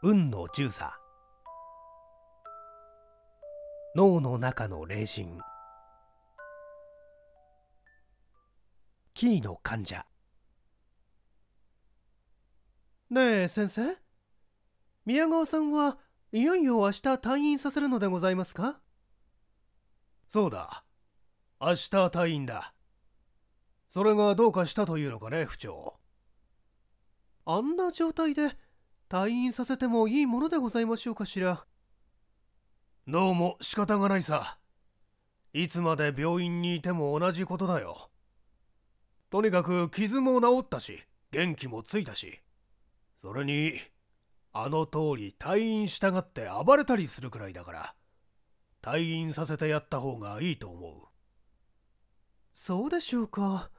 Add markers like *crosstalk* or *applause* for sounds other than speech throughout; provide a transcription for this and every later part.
運の重さ脳の中の霊神キーの患者ねえ先生宮川さんはいよいよ明日退院させるのでございますかそうだ明日退院だそれがどうかしたというのかね不調あんな状態で退院させてもいいものでございましょうかしらどうも仕方がないさいつまで病院にいても同じことだよとにかく傷も治ったし元気もついたしそれにあの通り退院したがって暴れたりするくらいだから退院させてやった方がいいと思うそうでしょうか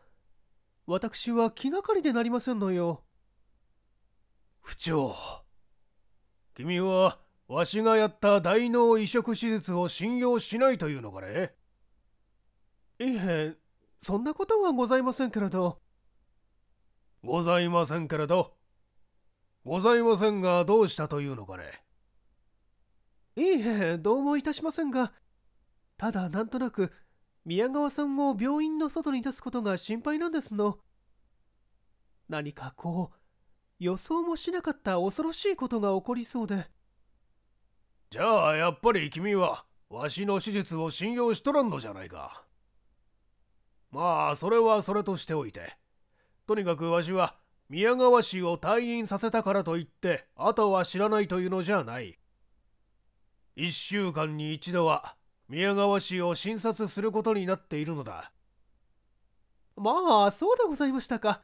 私は気がかりでなりませんのよ府長君はわしがやった大脳移植手術を信用しないというのかねいえそんなことはございませんけれどございませんけれどございませんがどうしたというのかねいいえどうもいたしませんがただなんとなく宮川さんを病院の外に出すことが心配なんですの何かこう予想もしなかった恐ろしいことが起こりそうでじゃあやっぱり君はわしの手術を信用しとらんのじゃないかまあそれはそれとしておいてとにかくわしは宮川氏を退院させたからといってあとは知らないというのじゃない1週間に一度は宮川氏を診察することになっているのだまあそうでございましたか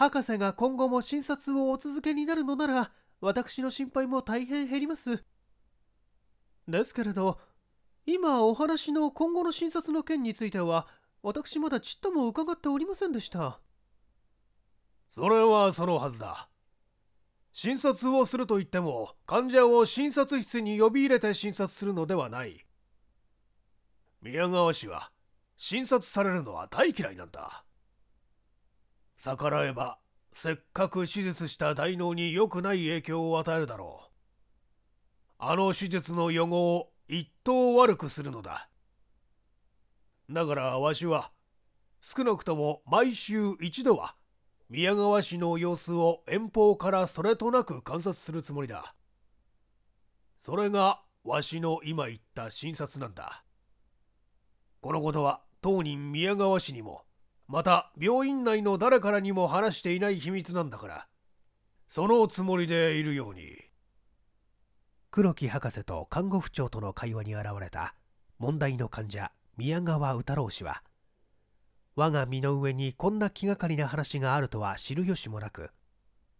博士が今後も診察をお続けになるのなら私の心配も大変減りますですけれど今お話の今後の診察の件については私まだちっとも伺っておりませんでしたそれはそのはずだ診察をするといっても患者を診察室に呼び入れて診察するのではない宮川氏は診察されるのは大嫌いなんだ逆らえばせっかく手術した大脳に良くない影響を与えるだろうあの手術の予後を一等悪くするのだだからわしは少なくとも毎週一度は宮川氏の様子を遠方からそれとなく観察するつもりだそれがわしの今言った診察なんだこのことは当人宮川氏にもまた病院内の誰からにも話していない秘密なんだからそのつもりでいるように黒木博士と看護婦長との会話に現れた問題の患者宮川宇太郎氏は我が身の上にこんな気がかりな話があるとは知る由もなく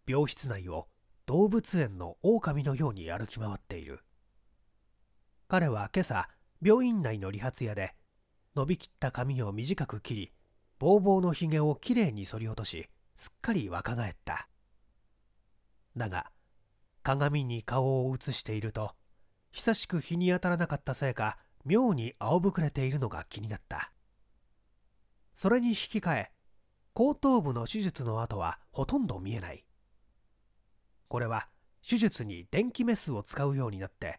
病室内を動物園の狼のように歩き回っている彼は今朝病院内の理髪屋で伸びきった髪を短く切りぼうぼうのひげをきれいに剃り落としすっかり若返っただが鏡に顔を映していると久しく日に当たらなかったせいか妙に青ぶくれているのが気になったそれに引き換え後頭部の手術の後はほとんど見えないこれは手術に電気メスを使うようになって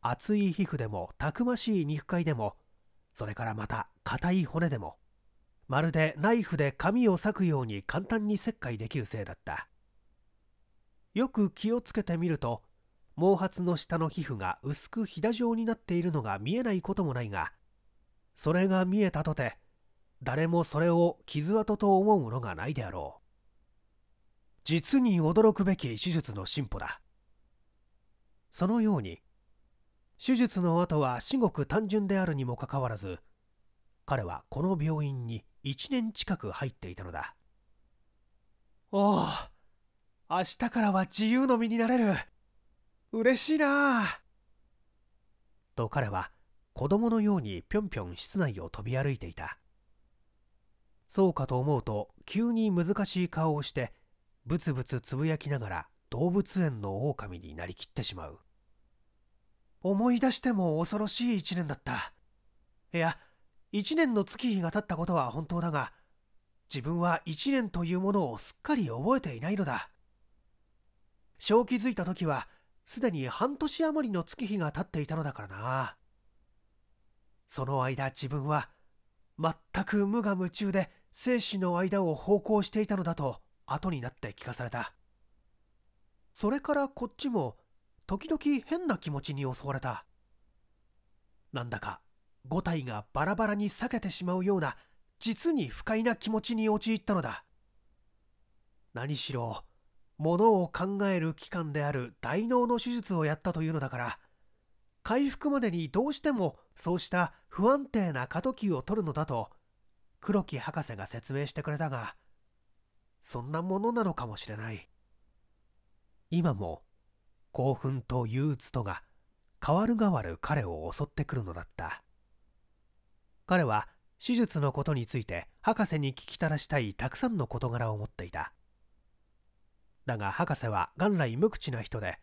厚い皮膚でもたくましい肉塊でもそれからまた硬い骨でもまるでナイフで髪を裂くように簡単に切開できるせいだったよく気をつけてみると毛髪の下の皮膚が薄くひだ状になっているのが見えないこともないがそれが見えたとて誰もそれを傷跡と思うものがないであろう実に驚くべき手術の進歩だそのように手術の後は至極単純であるにもかかわらず彼はこの病院に1年近く入っていたのだおお明日からは自由の身になれる嬉しいなあと彼は子供のようにぴょんぴょん室内を飛び歩いていたそうかと思うと急に難しい顔をしてブツブツつぶやきながら動物園の狼になりきってしまう思い出しても恐ろしい一年だったいや1年の月日が経ったことは本当だが自分は1年というものをすっかり覚えていないのだ正気づいた時はすでに半年余りの月日が経っていたのだからなその間自分は全く無我夢中で生死の間を奉公していたのだと後になって聞かされたそれからこっちも時々変な気持ちに襲われたなんだか五体がバラバラに裂けてしまうような実に不快な気持ちに陥ったのだ何しろものを考える期間である大脳の手術をやったというのだから回復までにどうしてもそうした不安定な過渡期を取るのだと黒木博士が説明してくれたがそんなものなのかもしれない今も興奮と憂鬱とが変わる変わる彼を襲ってくるのだった彼は手術のことについて博士に聞きたらしたいたくさんの事柄を持っていただが博士は元来無口な人で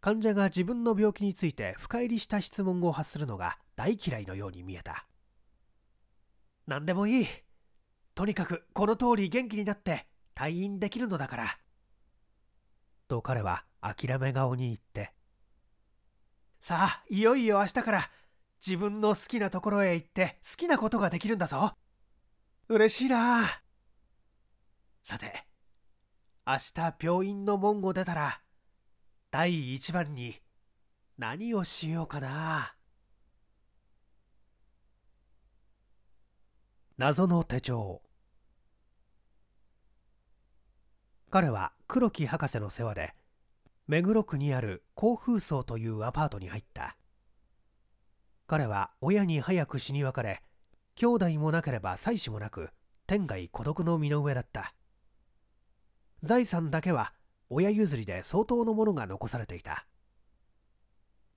患者が自分の病気について深入りした質問を発するのが大嫌いのように見えた何でもいいとにかくこの通り元気になって退院できるのだからと彼は諦め顔に言ってさあいよいよ明日から自分の好きなところへ行って好きなことができるんだぞ嬉しいなさて明日病院の門を出たら第1番に何をしようかな謎の手帳彼は黒木博士の世話で目黒区にある甲風荘というアパートに入った彼は親に早く死に別れ兄弟もなければ妻子もなく天涯孤独の身の上だった財産だけは親譲りで相当のものが残されていた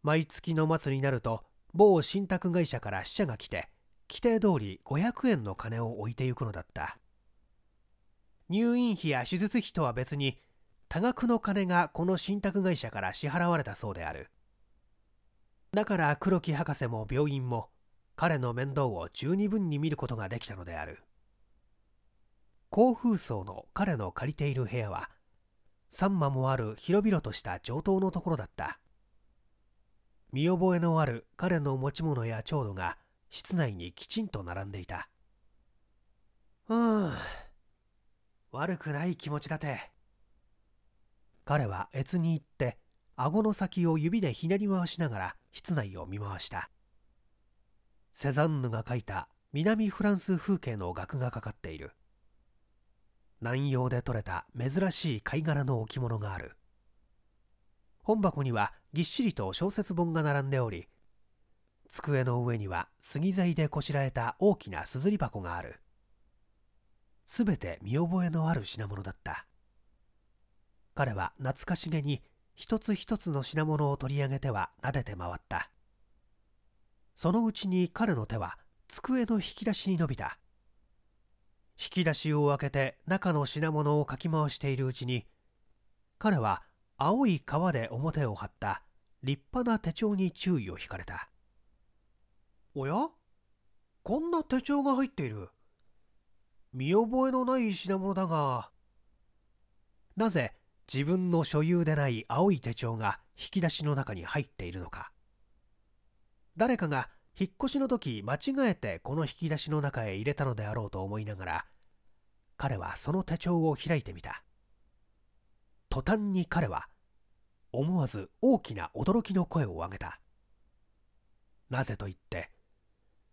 毎月の末になると某信託会社から死者が来て規定通り500円の金を置いてゆくのだった入院費や手術費とは別に多額の金がこの信託会社から支払われたそうであるだから黒木博士も病院も彼の面倒を十二分に見ることができたのである高風荘の彼の借りている部屋は3間もある広々とした上等のところだった見覚えのある彼の持ち物や調度が室内にきちんと並んでいたうん悪くない気持ちだて彼は越に行って顎の先を指でひねり回しながら室内を見回したセザンヌが描いた南フランス風景の額がかかっている南洋で取れた珍しい貝殻の置物がある本箱にはぎっしりと小説本が並んでおり机の上には杉材でこしらえた大きなすずり箱があるすべて見覚えのある品物だった彼は懐かしげに一つ一つの品物を取り上げては撫でて回ったそのうちに彼の手は机の引き出しに伸びた引き出しを開けて中の品物をかき回しているうちに彼は青い革で表を張った立派な手帳に注意を引かれたおやこんな手帳が入っている見覚えのない品物だがなぜ自分の所有でない青い手帳が引き出しの中に入っているのか誰かが引っ越しの時間違えてこの引き出しの中へ入れたのであろうと思いながら彼はその手帳を開いてみた途端に彼は思わず大きな驚きの声を上げたなぜと言って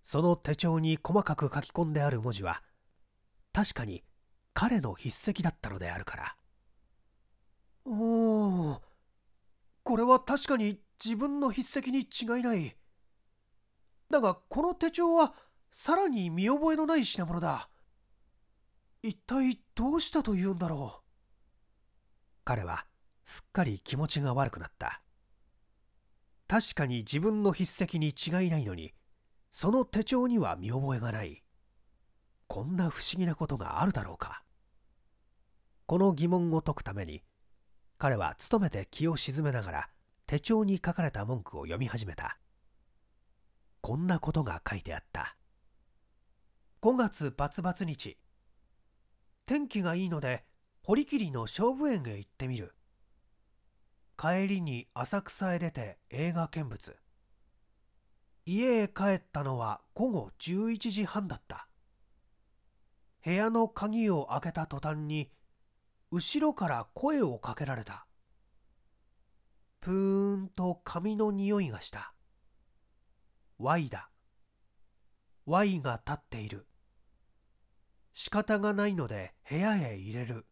その手帳に細かく書き込んである文字は確かに彼の筆跡だったのであるから。おおこれは確かに自分の筆跡に違いないだがこの手帳はさらに見覚えのない品物だ一体どうしたというんだろう彼はすっかり気持ちが悪くなった確かに自分の筆跡に違いないのにその手帳には見覚えがないこんな不思議なことがあるだろうかこの疑問を解くために彼は努めて気を沈めながら手帳に書かれた文句を読み始めたこんなことが書いてあった5月バツバツ日天気がいいので堀切の勝負園へ行ってみる帰りに浅草へ出て映画見物家へ帰ったのは午後11時半だった部屋の鍵を開けた途端に後ろから声をかけられた。ぷーんと髪の匂いがした。Y だ。Y が立っている。仕方がないので部屋へ入れる。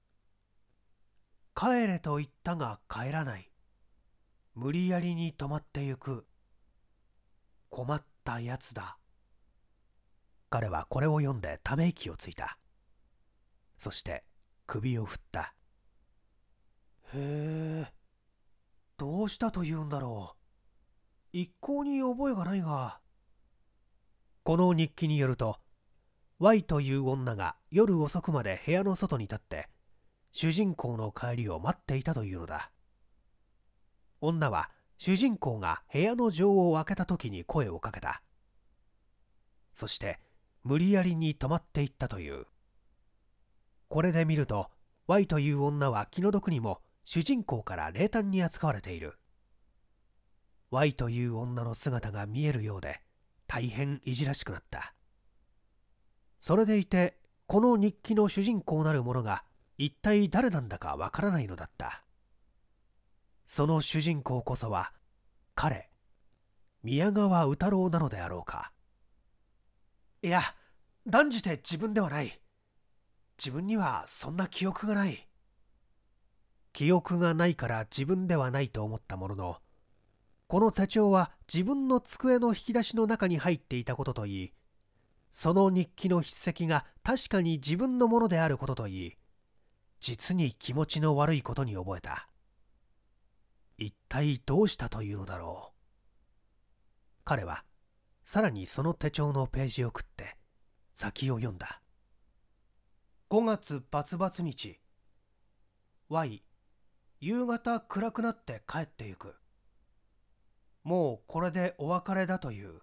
帰れと言ったが帰らない。無理やりに止まってゆく。困ったやつだ。彼はこれを読んでため息をついた。そして首を振ったへえどうしたというんだろう一向に覚えがないがこの日記によると Y という女が夜遅くまで部屋の外に立って主人公の帰りを待っていたというのだ女は主人公が部屋の錠を開けた時に声をかけたそして無理やりに止まっていったというこれで見ると Y という女は気の毒にも主人公から冷淡に扱われている Y という女の姿が見えるようで大変いじらしくなったそれでいてこの日記の主人公なる者が一体誰なんだかわからないのだったその主人公こそは彼宮川宇太郎なのであろうかいや断じて自分ではない自分にはそんな記憶がない記憶がないから自分ではないと思ったもののこの手帳は自分の机の引き出しの中に入っていたことといいその日記の筆跡が確かに自分のものであることといい実に気持ちの悪いことに覚えた一体どうしたというのだろう彼はさらにその手帳のページを食って先を読んだ5月バツバツ日 Y 夕方暗くなって帰ってゆくもうこれでお別れだという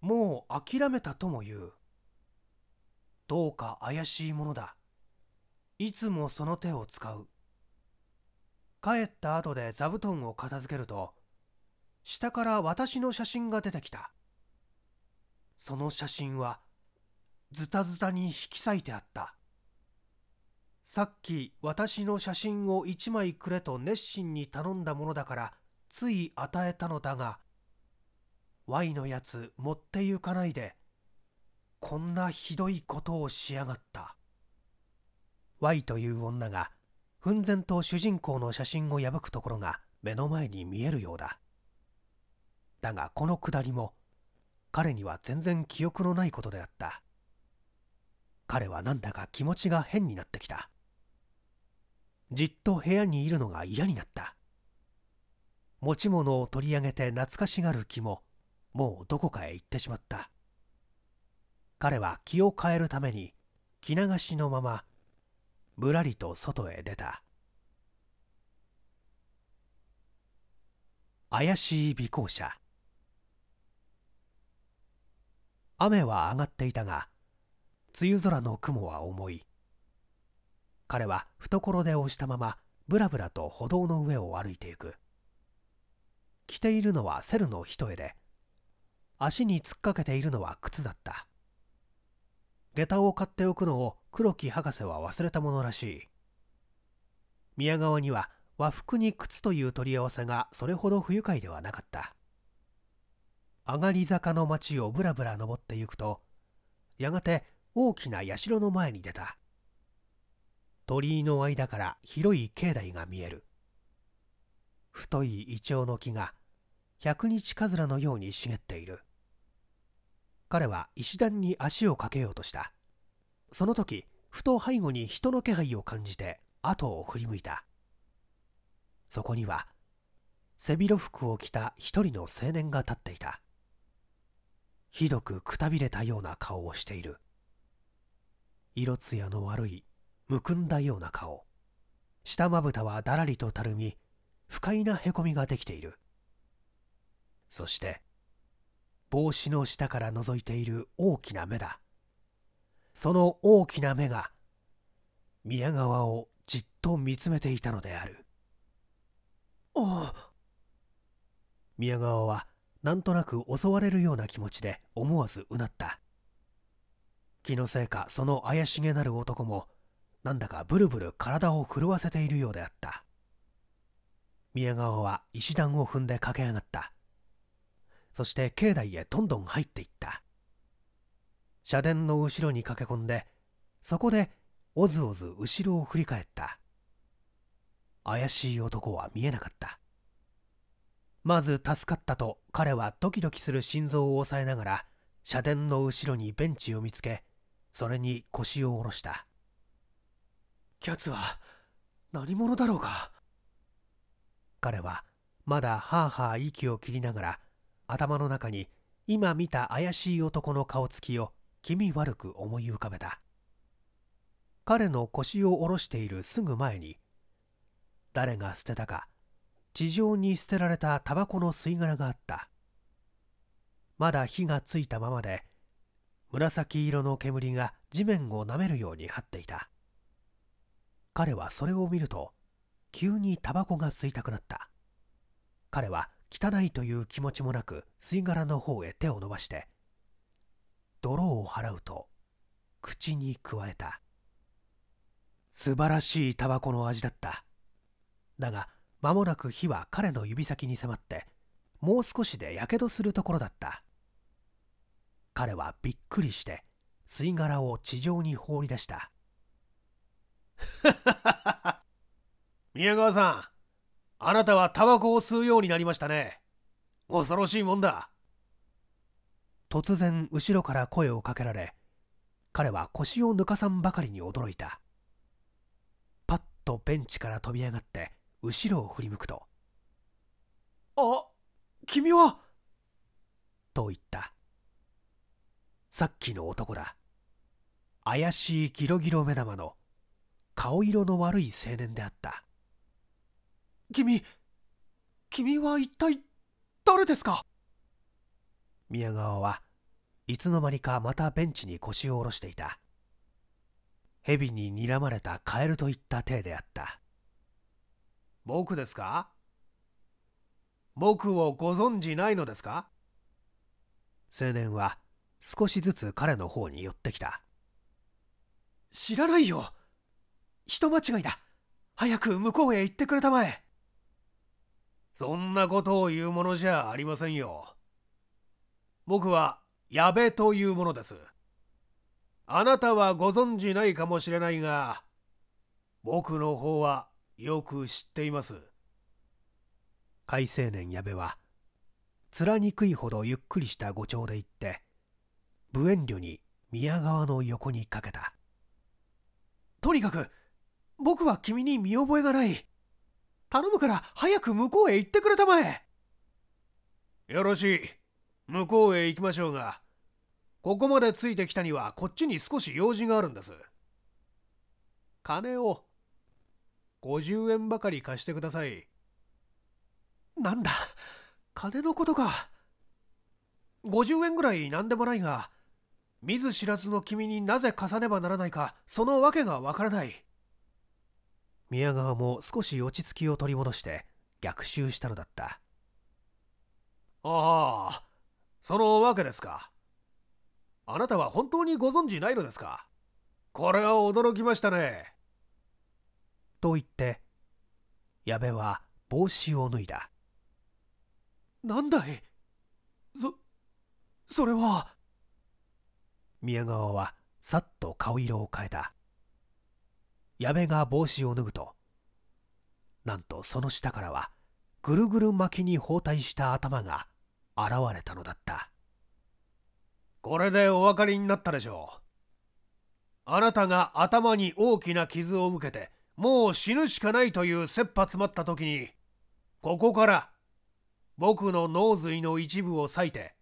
もう諦めたとも言うどうか怪しいものだいつもその手を使う帰った後で座布団を片付けると下から私の写真が出てきたその写真はズタズタに引き裂いてあったさっき私の写真を1枚くれと熱心に頼んだものだからつい与えたのだが Y のやつ持ってゆかないでこんなひどいことをしやがった Y という女が奮然と主人公の写真を破くところが目の前に見えるようだだがこのくだりも彼には全然記憶のないことであった彼はなんだか気持ちが変になってきたじっと部屋にいるのが嫌になった持ち物を取り上げて懐かしがる気ももうどこかへ行ってしまった彼は気を変えるために着流しのままぶらりと外へ出た怪しい尾行者雨は上がっていたが梅雨空の雲は重い彼は懐で押したままぶらぶらと歩道の上を歩いていく着ているのはセルの一重で足に突っかけているのは靴だった下駄を買っておくのを黒木博士は忘れたものらしい宮川には和服に靴という取り合わせがそれほど不愉快ではなかった上がり坂の町をぶらぶら登ってゆくとやがて大きな社の前に出た鳥居の間から広い境内が見える太いイチョウの木が百日かずらのように茂っている彼は石段に足をかけようとしたその時ふと背後に人の気配を感じて後を振り向いたそこには背広服を着た一人の青年が立っていたひどくくたびれたような顔をしている色艶の悪いむくんだような顔下まぶたはだらりとたるみ不快なへこみができているそして帽子の下から覗いている大きな目だその大きな目が宮川をじっと見つめていたのであるああ宮川はなんとなく襲われるような気持ちで思わずうなった気のせいかその怪しげなる男もなんだかブルブル体を震わせているようであった宮川は石段を踏んで駆け上がったそして境内へどんどん入っていった社殿の後ろに駆け込んでそこでおずおず後ろを振り返った怪しい男は見えなかったまず助かったと彼はドキドキする心臓を抑えながら社殿の後ろにベンチを見つけそれに腰を下ろしたキャツは何者だろうか彼はまだはあはあ息を切りながら頭の中に今見た怪しい男の顔つきを気味悪く思い浮かべた彼の腰を下ろしているすぐ前に誰が捨てたか地上に捨てられたタバコの吸い殻があったまだ火がついたままで紫色の煙が地面をなめるように張っていた彼はそれを見ると急にタバコが吸いたくなった彼は汚いという気持ちもなく吸い殻の方へ手を伸ばして泥を払うと口にくわえた素晴らしいタバコの味だっただが間もなく火は彼の指先に迫ってもう少しでやけどするところだった彼はびっくりして吸い殻を地上に放り出した *laughs* 宮川さんあなたはタバコを吸うようになりましたね恐ろしいもんだ突然後ろから声をかけられ彼は腰を抜かさんばかりに驚いたパッとベンチから飛び上がって後ろを振り向くと「あ君は!」と言ったさっきの男だ怪しいギロギロ目玉の顔色の悪い青年であった君君は一体誰ですか宮川はいつの間にかまたベンチに腰を下ろしていた蛇に睨まれたカエルといった体であった僕ですか僕をご存じないのですか青年は少しずつ彼の方に寄ってきた知らないよ人間違いだ早く向こうへ行ってくれたまえそんなことを言うものじゃありませんよ僕は矢部というものですあなたはご存じないかもしれないが僕の方はよく知っています海青年矢部はつらにくいほどゆっくりした語調で言って無遠慮に宮川の横にかけたとにかく僕は君に見覚えがない頼むから早く向こうへ行ってくれたまえよろしい向こうへ行きましょうがここまでついてきたにはこっちに少し用事があるんです金を50円ばかり貸してくださいなんだ金のことか50円ぐらい何でもないが見ず知らずの君になぜ貸さねばならないかその訳がわからない宮川も少し落ち着きを取り戻して逆襲したのだったああそのわけですかあなたは本当にご存じないのですかこれは驚きましたねと言って矢部は帽子を脱いだなんだいそそれは宮川はさっと顔色を変えた矢部が帽子を脱ぐとなんとその下からはぐるぐる巻きに包帯した頭が現れたのだったこれでお分かりになったでしょうあなたが頭に大きな傷を受けてもう死ぬしかないという切羽詰まった時にここから僕の脳髄の一部を割いて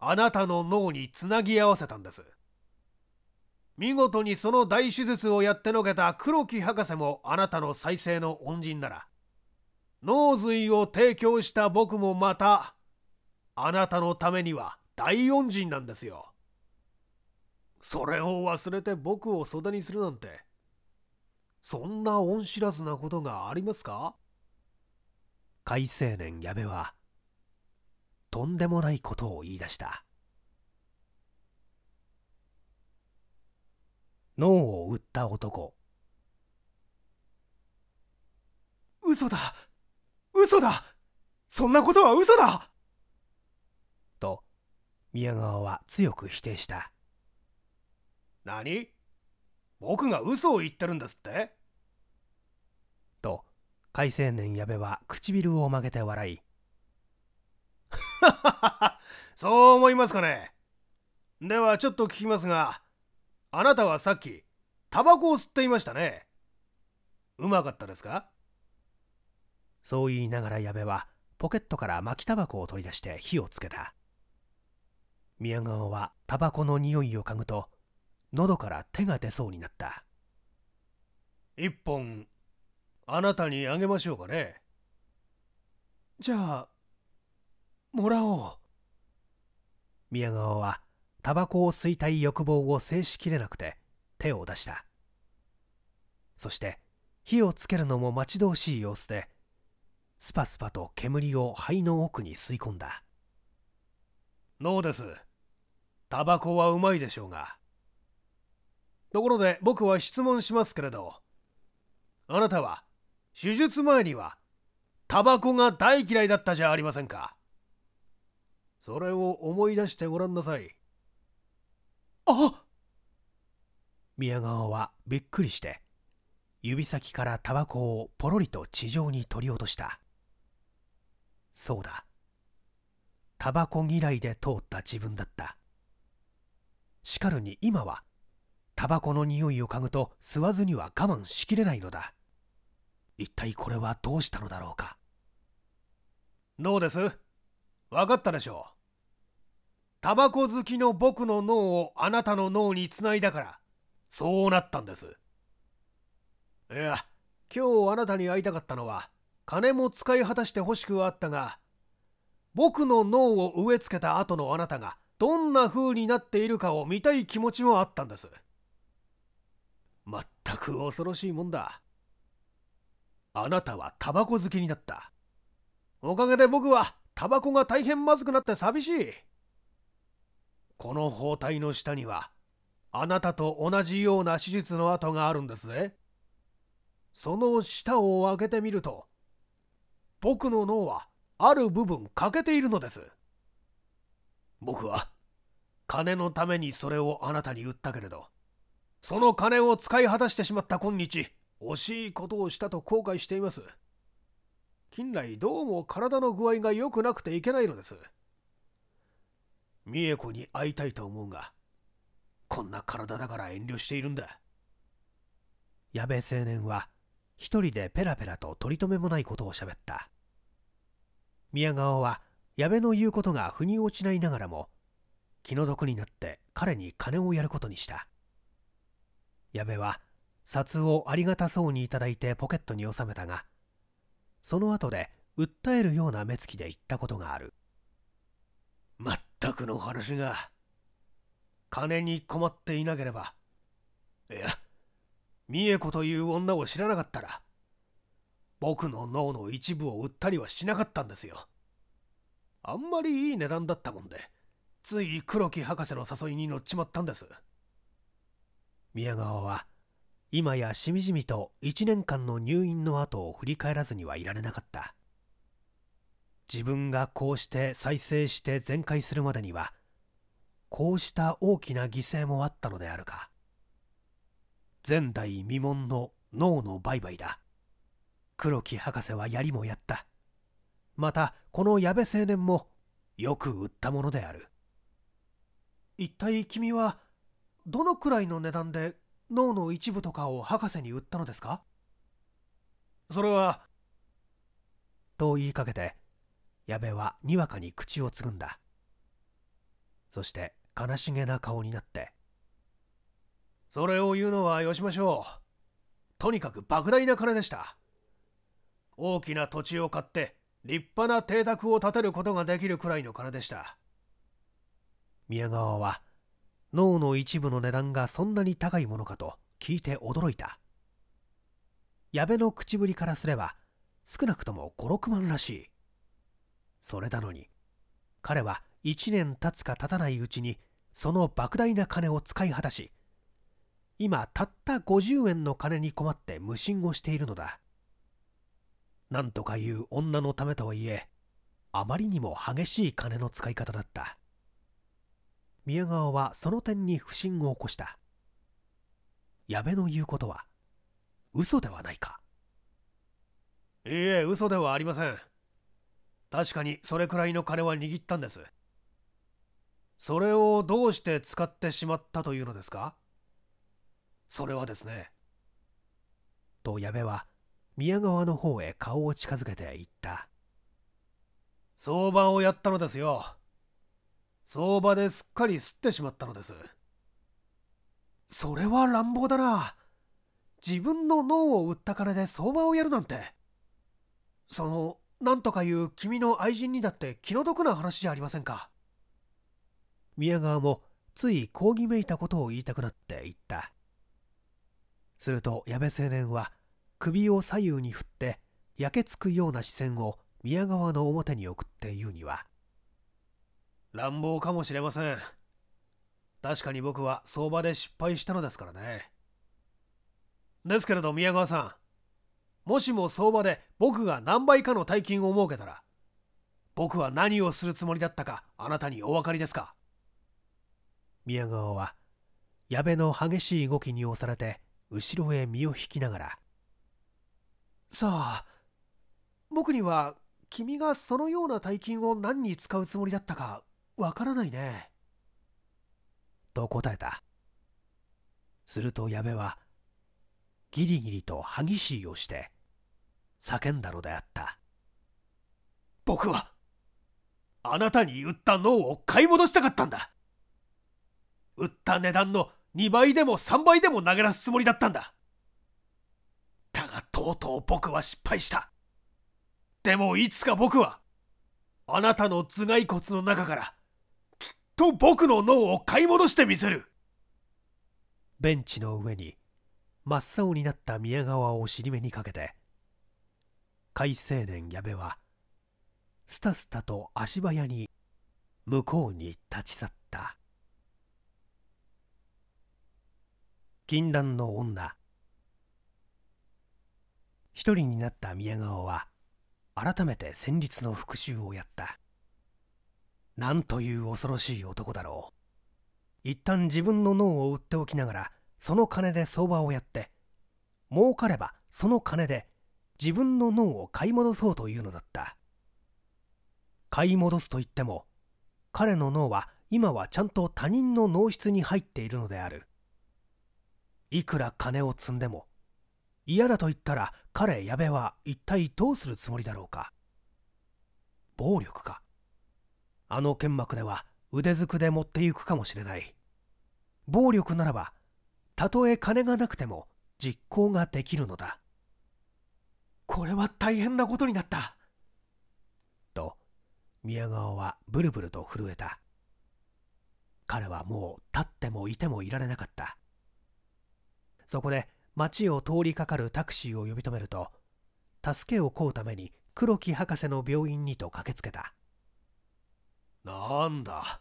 あなたの脳につなぎ合わせたんです見事にその大手術をやってのけた黒木博士もあなたの再生の恩人なら脳髄を提供した僕もまたあなたのためには大恩人なんですよそれを忘れて僕を袖にするなんてそんな恩知らずなことがありますか海青年矢部はとんでもないことを言い出した脳を売った男嘘だ嘘だそんなことは嘘だと宮川は強く否定した何僕が嘘を言ってるんですってと海青年矢部は唇を曲げて笑い *laughs* そう思いますかねではちょっと聞きますがあなたはさっきタバコを吸っていましたねうまかったですかそう言いながら矢部はポケットから巻きタバコを取り出して火をつけた宮川はタバコの匂いを嗅ぐと喉から手が出そうになった一本あなたにあげましょうかねじゃあもらおう宮川はタバコを吸いたい欲望を制しきれなくて手を出したそして火をつけるのも待ち遠しい様子でスパスパと煙を肺の奥に吸い込んだノーですタバコはうまいでしょうがところで僕は質問しますけれどあなたは手術前にはタバコが大嫌いだったじゃありませんかそれを思い出してごらんなさいあ宮川はびっくりして指先からタバコをポロリと地上に取り落としたそうだタバコ嫌いで通った自分だったしかるに今はタバコの匂いを嗅ぐと吸わずには我慢しきれないのだ一体これはどうしたのだろうかどうです分かったでしょうタバコ好きの僕の脳をあなたの脳につないだからそうなったんですいや今日あなたに会いたかったのは金も使い果たしてほしくはあったが僕の脳を植え付けた後のあなたがどんな風になっているかを見たい気持ちもあったんですまったく恐ろしいもんだあなたはタバコ好きになったおかげで僕はタバコが大変まずくなって寂しいこの包帯の下にはあなたと同じような手術の跡があるんですぜその下を開けてみると僕の脳はある部分欠けているのです僕は金のためにそれをあなたに売ったけれどその金を使い果たしてしまった今日惜しいことをしたと後悔しています近来どうも体の具合が良くなくていけないのです美恵子に会いたいと思うがこんな体だから遠慮しているんだ矢部青年は一人でペラペラと取り留めもないことをしゃべった宮川は矢部の言うことが腑に落ちないながらも気の毒になって彼に金をやることにした矢部は札をありがたそうにいただいてポケットに収めたがその後で訴えるような目つきで言ったことがあるまったくの話が金に困っていなければいや美恵子という女を知らなかったら僕の脳の一部を売ったりはしなかったんですよあんまりいい値段だったもんでつい黒木博士の誘いに乗っちまったんです宮川は今やしみじみと1年間の入院の後を振り返らずにはいられなかった自分がこうして再生して全壊するまでにはこうした大きな犠牲もあったのであるか前代未聞の脳の売買だ黒木博士は槍もやったまたこの矢部青年もよく売ったものである一体君はどのくらいの値段で脳の一部とかを博士に売ったのですかそれはと言いかけて矢部はにわかに口をつぐんだそして悲しげな顔になってそれを言うのはよしましょうとにかく莫大な金でした大きな土地を買って立派な邸宅を建てることができるくらいの金でした宮川は脳の一部の値段がそんなに高いものかと聞いて驚いた矢部の口ぶりからすれば少なくとも56万らしいそれなのに彼は1年経つか経たないうちにその莫大な金を使い果たし今たった50円の金に困って無心をしているのだなんとかいう女のためとはいえあまりにも激しい金の使い方だった宮川はその点に不審を起こした矢部の言うことは嘘ではないかいいえ嘘ではありません確かにそれくらいの金は握ったんですそれをどうして使ってしまったというのですかそれはですねと矢部は宮川の方へ顔を近づけて言った相場をやったのですよ相場ですっかり吸ってしまったのですそれは乱暴だな自分の脳を売った金で相場をやるなんてそのなんとかいう君の愛人にだって気の毒な話じゃありませんか宮川もつい抗議めいたことを言いたくなって言ったすると矢部青年は首を左右に振って焼けつくような視線を宮川の表に送って言うには乱暴かもしれません確かに僕は相場で失敗したのですからねですけれど宮川さんもしも相場で僕が何倍かの大金を設けたら、僕は何をするつもりだったかあなたにお分かりですか宮川は、矢部の激しい動きに押されて、後ろへ身を引きながら、さあ、僕には君がそのような大金を何に使うつもりだったかわからないね。と答えた。すると矢部は、ギリギリと歯ぎしりをして叫んだのであった僕はあなたに売った脳を買い戻したかったんだ売った値段の2倍でも3倍でも投げ出すつもりだったんだだがとうとう僕は失敗したでもいつか僕はあなたの頭蓋骨の中からきっと僕の脳を買い戻してみせるベンチの上に真っ青になった宮川を尻目にかけて海青年矢部はすたすたと足早に向こうに立ち去った禁断の女一人になった宮川は改めて戦慄の復讐をやったなんという恐ろしい男だろう一旦自分の脳を売っておきながらその金で相場をやって儲かればその金で自分の脳を買い戻そうというのだった買い戻すといっても彼の脳は今はちゃんと他人の脳室に入っているのであるいくら金を積んでも嫌だと言ったら彼矢部は一体どうするつもりだろうか暴力かあの剣幕では腕ずくで持っていくかもしれない暴力ならばたとえ金がなくても実行ができるのだこれは大変なことになったと宮川はブルブルと震えた彼はもう立ってもいてもいられなかったそこで町を通りかかるタクシーを呼び止めると助けを請うために黒木博士の病院にと駆けつけたなんだ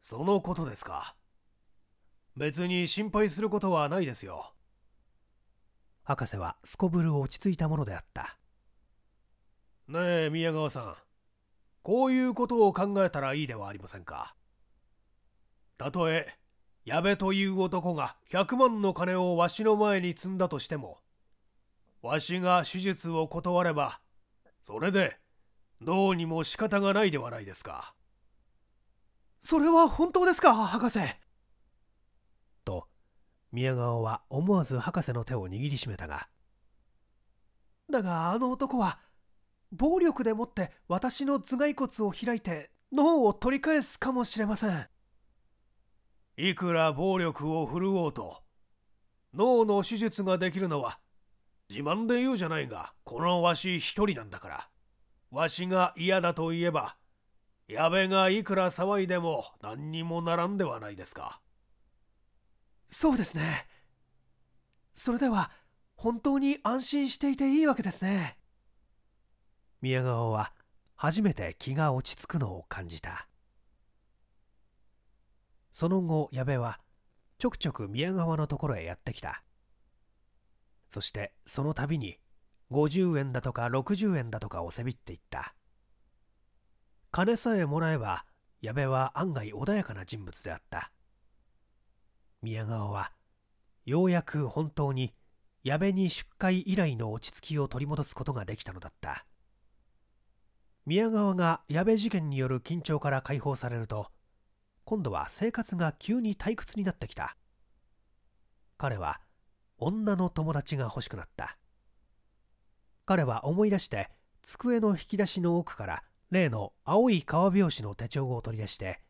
そのことですか別に心配することはないですよ博士はすこぶる落ち着いたものであったねえ宮川さんこういうことを考えたらいいではありませんかたとえ矢部という男が100万の金をわしの前に積んだとしてもわしが手術を断ればそれでどうにも仕方がないではないですかそれは本当ですか博士と宮川は思わず博士の手を握りしめたがだがあの男は暴力でもって私の頭蓋骨を開いて脳を取り返すかもしれませんいくら暴力を振るおうと脳の手術ができるのは自慢で言うじゃないがこのわし一人なんだからわしが嫌だと言えば矢部がいくら騒いでも何にもならんではないですかそうですねそれでは本当に安心していていいわけですね宮川は初めて気が落ち着くのを感じたその後矢部はちょくちょく宮川のところへやってきたそしてその度に50円だとか60円だとかをせびっていった金さえもらえば矢部は案外穏やかな人物であった宮川はようやく本当に矢部に出会以来の落ち着きを取り戻すことができたのだった宮川が矢部事件による緊張から解放されると今度は生活が急に退屈になってきた彼は女の友達が欲しくなった彼は思い出して机の引き出しの奥から例の青い革拍子の手帳を取り出して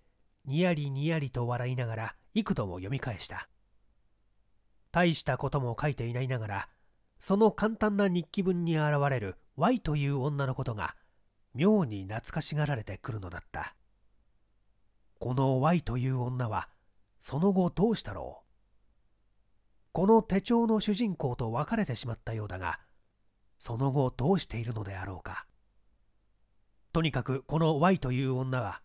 にやりにやりと笑いながら幾度も読み返した大したことも書いていないながらその簡単な日記文に現れる Y という女のことが妙に懐かしがられてくるのだったこの Y という女はその後どうしたろうこの手帳の主人公と別れてしまったようだがその後どうしているのであろうかとにかくこの Y という女は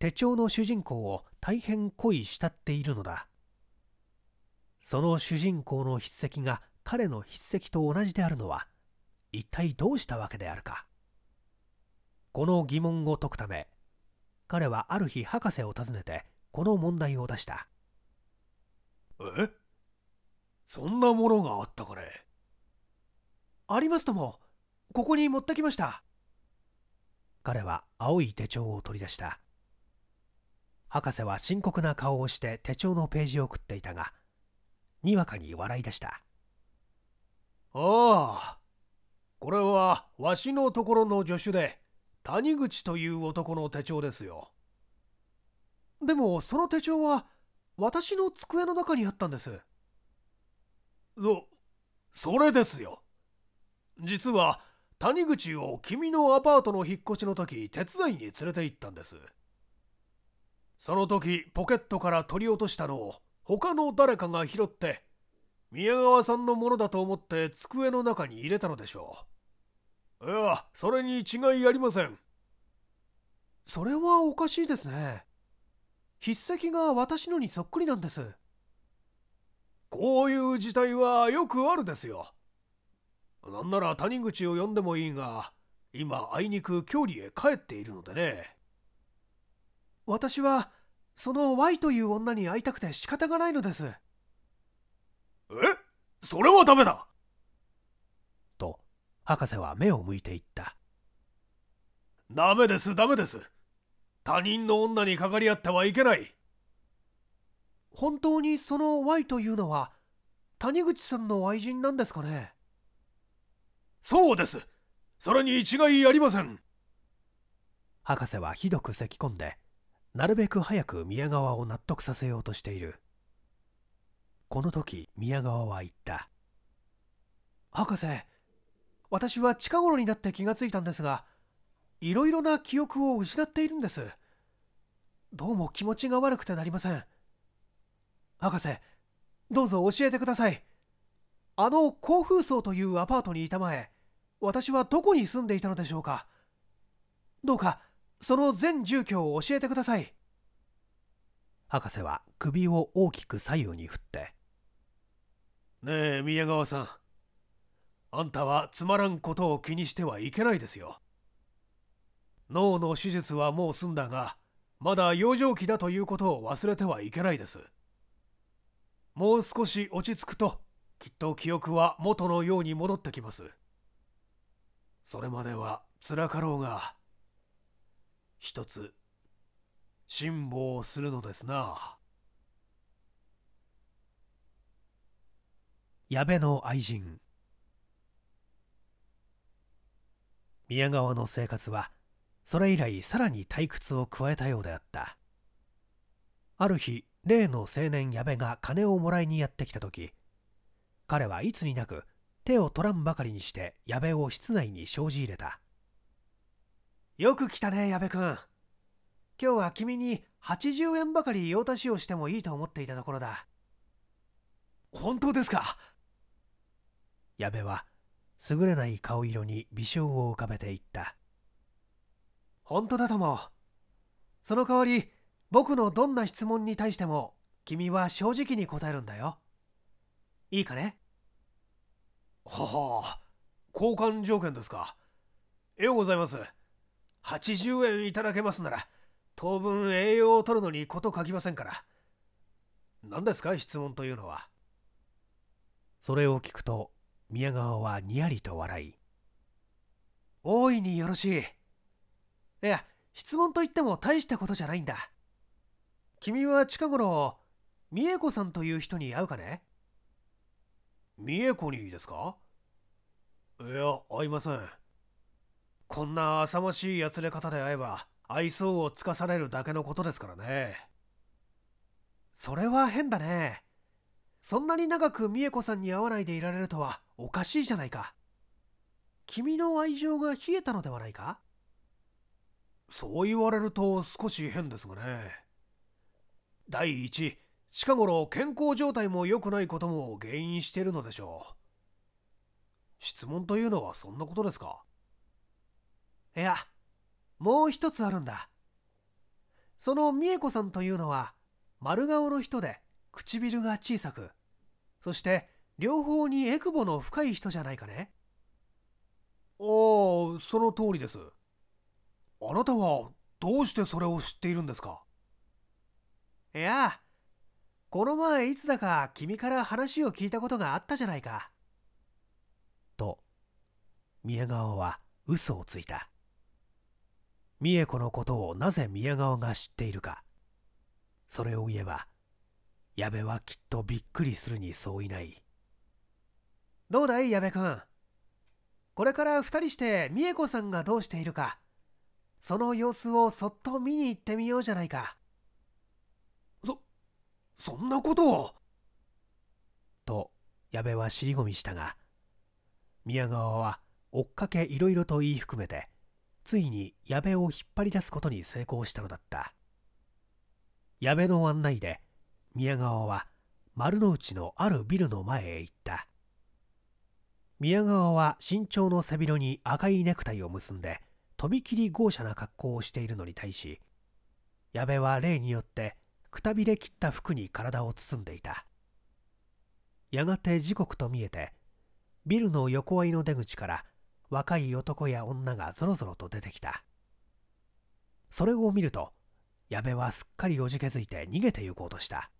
手帳の主人公を大変恋慕っているのだその主人公の筆跡が彼の筆跡と同じであるのは一体どうしたわけであるかこの疑問を解くため彼はある日博士を訪ねてこの問題を出したえそんなものがあったかねありますともここに持ってきました彼は青い手帳を取り出した博士は深刻な顔をして手帳のページを送っていたがにわかに笑い出したああこれはわしのところの助手で谷口という男の手帳ですよでもその手帳は私の机の中にあったんですそそれですよ実は谷口を君のアパートの引っ越しの時手伝いに連れて行ったんですその時ポケットから取り落としたのを他の誰かが拾って宮川さんのものだと思って机の中に入れたのでしょういやそれに違いありませんそれはおかしいですね筆跡が私のにそっくりなんですこういう事態はよくあるですよなんなら谷口を呼んでもいいが今あいにく郷里へ帰っているのでね私はその Y という女に会いたくて仕方がないのですえそれはダメだと博士は目を向いていったダメですダメです他人の女にかかり合ってはいけない本当にその Y というのは谷口さんの愛人なんですかねそうですそれに違いありません博士はひどく咳き込んでなるべく早く宮川を納得させようとしているこの時宮川は言った博士私は近頃になって気がついたんですがいろいろな記憶を失っているんですどうも気持ちが悪くてなりません博士どうぞ教えてくださいあの興風荘というアパートにいた前私はどこに住んでいたのでしょうかどうかその全住居を教えてください博士は首を大きく左右に振ってねえ宮川さんあんたはつまらんことを気にしてはいけないですよ脳の手術はもう済んだがまだ幼少期だということを忘れてはいけないですもう少し落ち着くときっと記憶は元のように戻ってきますそれまでは辛かろうが一つ辛抱するのですな矢部の愛人宮川の生活はそれ以来さらに退屈を加えたようであったある日例の青年矢部が金をもらいにやってきた時彼はいつになく手を取らんばかりにして矢部を室内に生じ入れたよく来たね矢部君今日は君に80円ばかり用足しをしてもいいと思っていたところだ本当ですか矢部は優れない顔色に微笑を浮かべていった本当だともその代わり僕のどんな質問に対しても君は正直に答えるんだよいいかねははあ交換条件ですかようございます80円いただけますなら当分栄養を取るのに事欠きませんから何ですか質問というのはそれを聞くと宮川はにやりと笑い大いによろしいいや質問といっても大したことじゃないんだ君は近頃美恵子さんという人に会うかね美恵子にですかいや会いませんこんな浅ましいやつれ方で会えば愛想をつかされるだけのことですからねそれは変だねそんなに長く美恵子さんに会わないでいられるとはおかしいじゃないか君の愛情が冷えたのではないかそう言われると少し変ですがね第一近頃健康状態も良くないことも原因しているのでしょう質問というのはそんなことですかいやもう一つあるんだその美恵子さんというのは丸顔の人で唇が小さくそして両方にえくぼの深い人じゃないかねああその通りですあなたはどうしてそれを知っているんですかいやこの前いつだか君から話を聞いたことがあったじゃないかと宮川は嘘をついた美恵子のことをなぜ宮川が知っているかそれを言えば矢部はきっとびっくりするにそういないどうだい矢部君これから2人して美恵子さんがどうしているかその様子をそっと見に行ってみようじゃないかそそんなことをと矢部は尻込みしたが宮川は追っかけいろいろと言い含めてついに矢部を引っ張り出すことに成功したのだった矢部の案内で宮川は丸の内のあるビルの前へ行った宮川は身長の背広に赤いネクタイを結んでとびきり豪奢な格好をしているのに対し矢部は例によってくたびれ切った服に体を包んでいたやがて時刻と見えてビルの横合いの出口から若い男や女がぞろぞろと出てきた。それを見ると、矢部はすっかりおじけづいて逃げて行こうとした。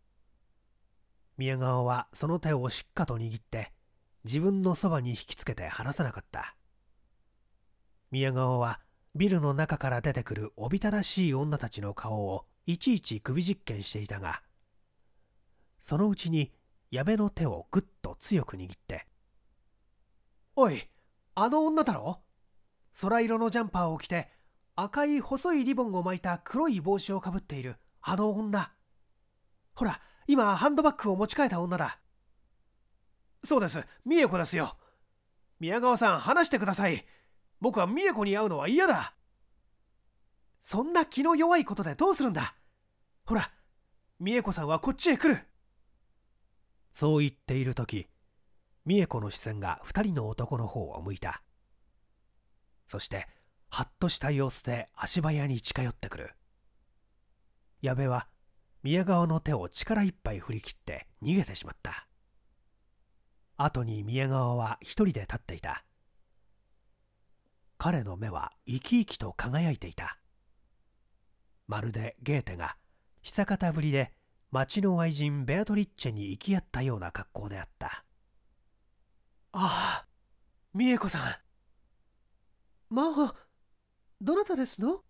宮川はその手をしっかと握って、自分のそばに引きつけて離さなかった。宮川はビルの中から出てくるおびただしい女たちの顔をいちいち首実験していたが、そのうちに矢部の手をぐっと強く握って、おい、あの女だろ空色のジャンパーを着て赤い細いリボンを巻いた黒い帽子をかぶっているあの女ほら今ハンドバッグを持ち替えた女だそうです美恵子ですよ宮川さん話してください僕は美恵子に会うのは嫌だそんな気の弱いことでどうするんだほら美恵子さんはこっちへ来るそう言っている時美恵子の視線が二人の男の方を向いたそしてはっとした様子で足早に近寄ってくる矢部は宮川の手を力いっぱい振り切って逃げてしまった後に宮川は一人で立っていた彼の目は生き生きと輝いていたまるでゲーテが久方ぶりで町の愛人ベアトリッチェに行き合ったような格好であったああ美恵子さん真帆どなたですの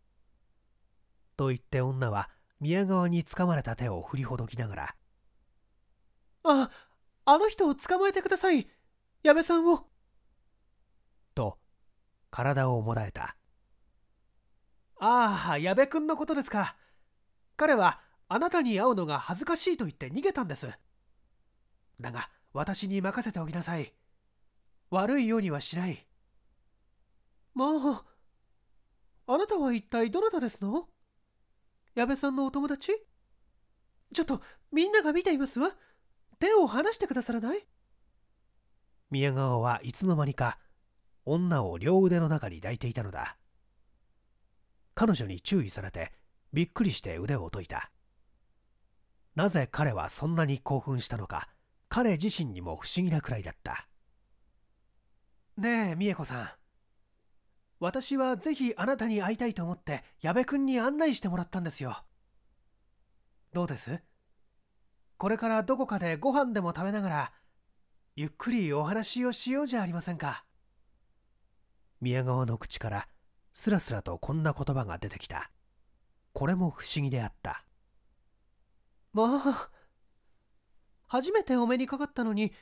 と言って女は宮川につかまれた手を振りほどきながら「ああの人を捕まえてください矢部さんを」と体をもだえた「ああ矢部君のことですか彼はあなたに会うのが恥ずかしいと言って逃げたんですだが私に任せておきなさい悪いようにはしない。まあ、あなたは一体どなたですの矢部さんのお友達ちょっと、みんなが見ていますわ。手を離してくださらない宮川はいつの間にか女を両腕の中に抱いていたのだ彼女に注意されてびっくりして腕を解いたなぜ彼はそんなに興奮したのか彼自身にも不思議なくらいだったねえ、美恵子さん。私はぜひあなたに会いたいと思って、矢部君に案内してもらったんですよ。どうですこれからどこかでご飯でも食べながら、ゆっくりお話をしようじゃありませんか。宮川の口から、すらすらとこんな言葉が出てきた。これも不思議であった。まあ、初めてお目にかかったのに、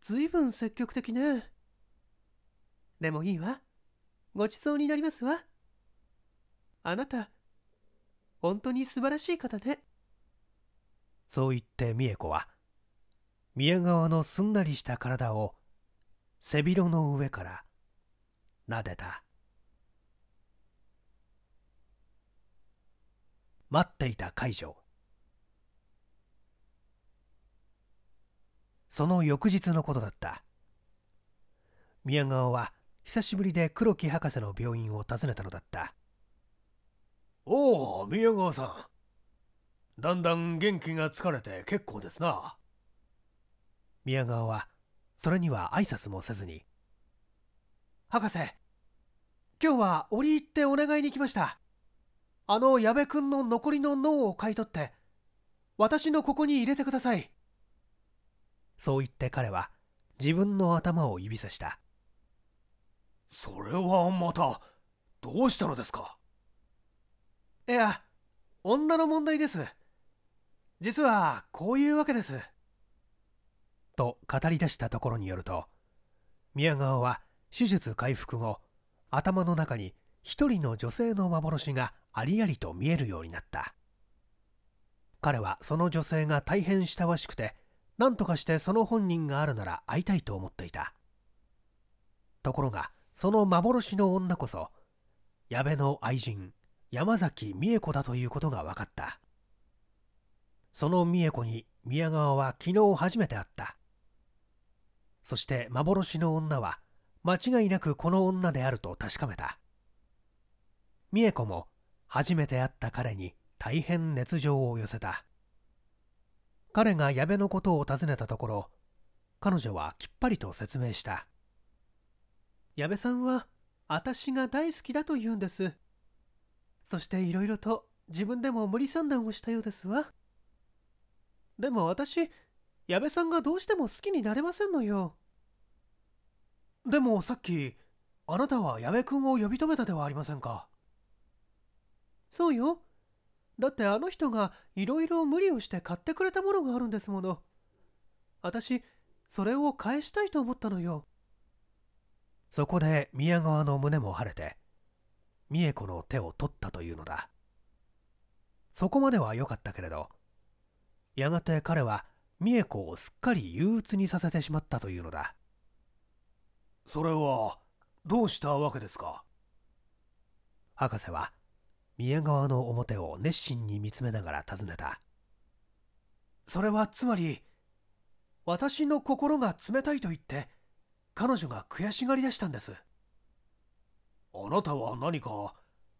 ずいぶん積極的ね。でもいいわ。ごちそうになりますわ。あなた、本当に素晴らしい方ね。そう言って美恵子は、宮川のすんなりした体を、背広の上から、撫でた。待っていた解除。その翌日のことだった。宮川は、久しぶりで黒木博士の病院を訪ねたのだったおお宮川さんだんだん元気が疲れて結構ですな宮川はそれには挨拶もせずに博士今日は折り入ってお願いに来ましたあの矢部君の残りの脳を買い取って私のここに入れてくださいそう言って彼は自分の頭を指さしたそれはまたどうしたのですかいや女の問題です実はこういうわけですと語り出したところによると宮川は手術回復後頭の中に一人の女性の幻がありありと見えるようになった彼はその女性が大変親しくて何とかしてその本人があるなら会いたいと思っていたところがその幻の女こそ矢部の愛人山崎美恵子だということが分かったその美恵子に宮川は昨日初めて会ったそして幻の女は間違いなくこの女であると確かめた美恵子も初めて会った彼に大変熱情を寄せた彼が矢部のことを尋ねたところ彼女はきっぱりと説明した矢部さんは私が大好きだと言うんですそしていろいろと自分でも無理算段をしたようですわでも私矢部さんがどうしても好きになれませんのよでもさっきあなたは矢部君を呼び止めたではありませんかそうよだってあの人がいろいろ無理をして買ってくれたものがあるんですもの私それを返したいと思ったのよそこで宮川の胸も晴れて美恵子の手を取ったというのだそこまでは良かったけれどやがて彼は美恵子をすっかり憂鬱にさせてしまったというのだそれはどうしたわけですか博士は宮川の表を熱心に見つめながら尋ねたそれはつまり私の心が冷たいと言って彼女が悔しがりだしたんですあなたは何か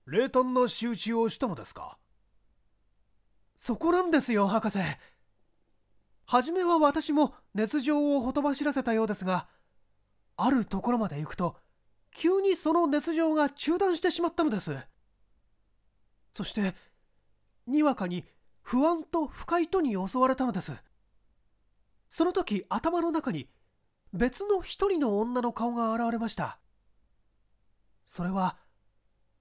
冷淡な仕打ちをしたのですかそこなんですよ博士初めは私も熱情をほとばしらせたようですがあるところまで行くと急にその熱情が中断してしまったのですそしてにわかに不安と不快とに襲われたのですその時頭の中に別の一人の女の顔が現れましたそれは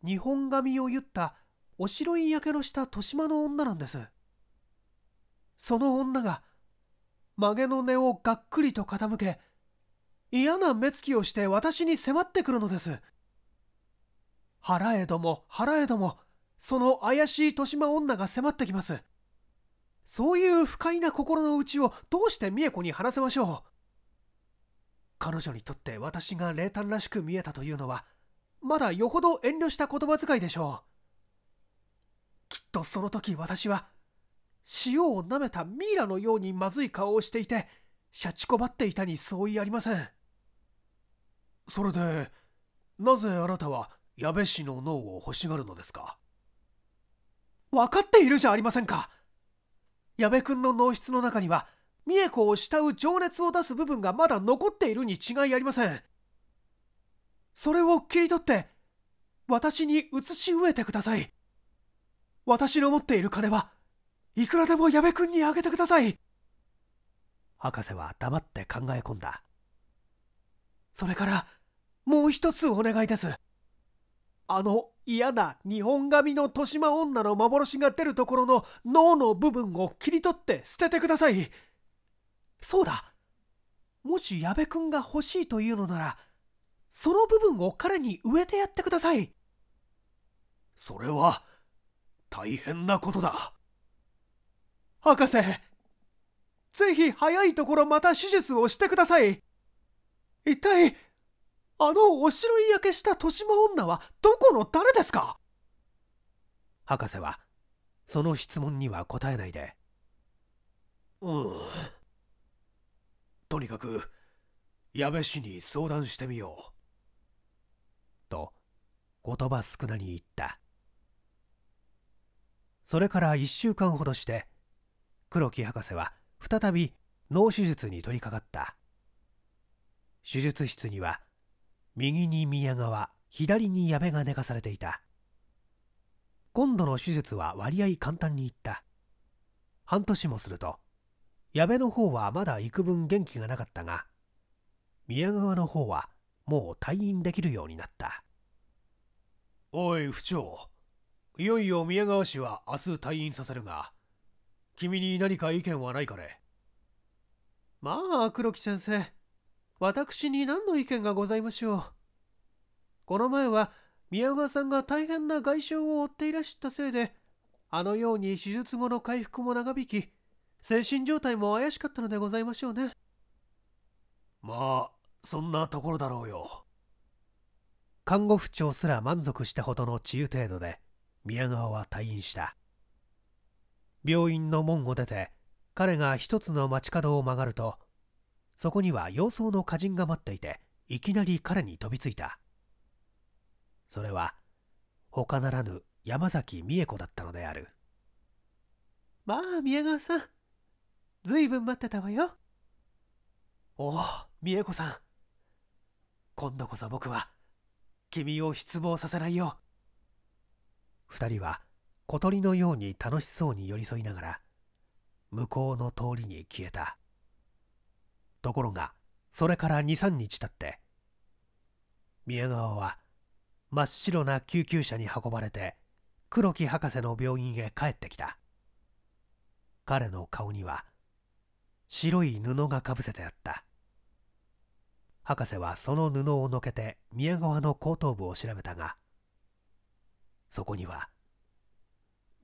日本髪をゆったお白いやけどした豊島の女なんですその女が曲げの根をがっくりと傾け嫌な目つきをして私に迫ってくるのです腹へども腹へどもその怪しい豊島女が迫ってきますそういう不快な心の内をどうして美恵子に話せましょう彼女にとって私が冷淡らしく見えたというのはまだよほど遠慮した言葉遣いでしょうきっとその時私は塩をなめたミイラのようにまずい顔をしていてシャチこまっていたに相違ありませんそれでなぜあなたは矢部氏の脳を欲しがるのですか分かっているじゃありませんか矢部君の脳室の中には美恵子を慕う情熱を出す部分がまだ残っているに違いありませんそれを切り取って私に移し植えてください私の持っている金はいくらでも矢部君にあげてください博士は黙って考え込んだそれからもう一つお願いですあの嫌な日本髪の豊島女の幻が出るところの脳の部分を切り取って捨ててくださいそうだもし矢部君が欲しいというのならその部分を彼に植えてやってくださいそれは大変なことだ博士ぜひ早いところまた手術をしてください一体あのお城焼けした豊島女はどこの誰ですか博士はその質問には答えないでうんとにかく矢部氏に相談してみようと言葉少なに言ったそれから1週間ほどして黒木博士は再び脳手術に取り掛かった手術室には右に宮川左に矢部が寝かされていた今度の手術は割合簡単にいった半年もすると矢部の方はまだ幾分元気がなかったが宮川の方はもう退院できるようになったおい府長いよいよ宮川氏は明日退院させるが君に何か意見はないかねまあ黒木先生私に何の意見がございましょうこの前は宮川さんが大変な外傷を負っていらしたせいであのように手術後の回復も長引き精神状態も怪しかったのでございましょうねまあそんなところだろうよ看護婦長すら満足したほどの治癒程度で宮川は退院した病院の門を出て彼が一つの街角を曲がるとそこには洋装の歌人が待っていていきなり彼に飛びついたそれは他ならぬ山崎美恵子だったのであるまあ宮川さんずいぶん待ってたわよおお美恵子さん今度こそ僕は君を失望させないよ2人は小鳥のように楽しそうに寄り添いながら向こうの通りに消えたところがそれから23日経って宮川は真っ白な救急車に運ばれて黒木博士の病院へ帰ってきた彼の顔には白い布がかぶせてあった博士はその布をのけて宮川の後頭部を調べたがそこには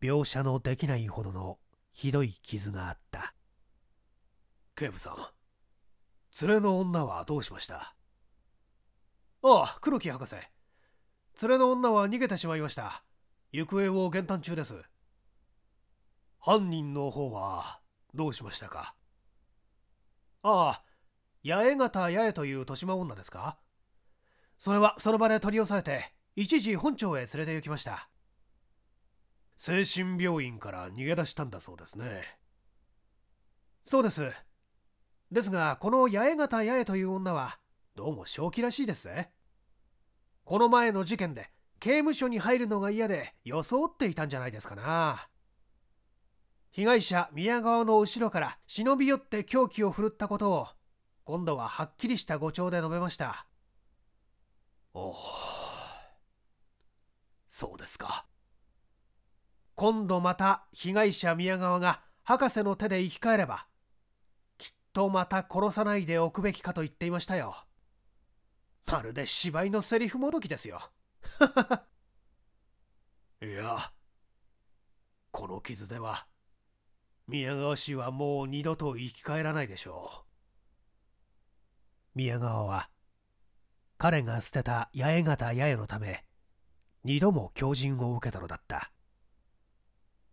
描写のできないほどのひどい傷があった警部さん連れの女はどうしましたああ黒木博士連れの女は逃げてしまいました行方を減反中です犯人の方はどうしましたかああ八重方八重という豊島女ですかそれはその場で取り押さえて一時本庁へ連れて行きました精神病院から逃げ出したんだそうですねそうですですがこの八重方八重という女はどうも正気らしいですぜこの前の事件で刑務所に入るのが嫌で装っていたんじゃないですかな被害者宮川の後ろから忍び寄って凶器を振るったことを今度ははっきりした誤調で述べましたおおそうですか今度また被害者宮川が博士の手で生き返ればきっとまた殺さないでおくべきかと言っていましたよまるで芝居のセリフもどきですよ *laughs* いやこの傷では宮川氏はもう二度と生き返らないでしょう宮川は彼が捨てた八重方八重のため二度も狂人を受けたのだった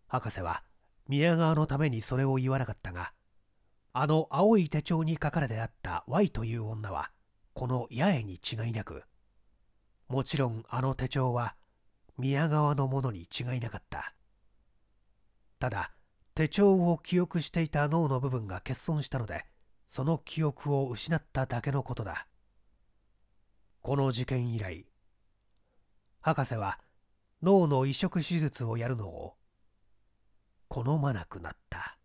博士は宮川のためにそれを言わなかったがあの青い手帳に書かれてあった Y という女はこの八重に違いなくもちろんあの手帳は宮川のものに違いなかったただ手帳を記憶していた脳の部分が欠損したのでその記憶を失っただけのことだこの事件以来博士は脳の移植手術をやるのを好まなくなった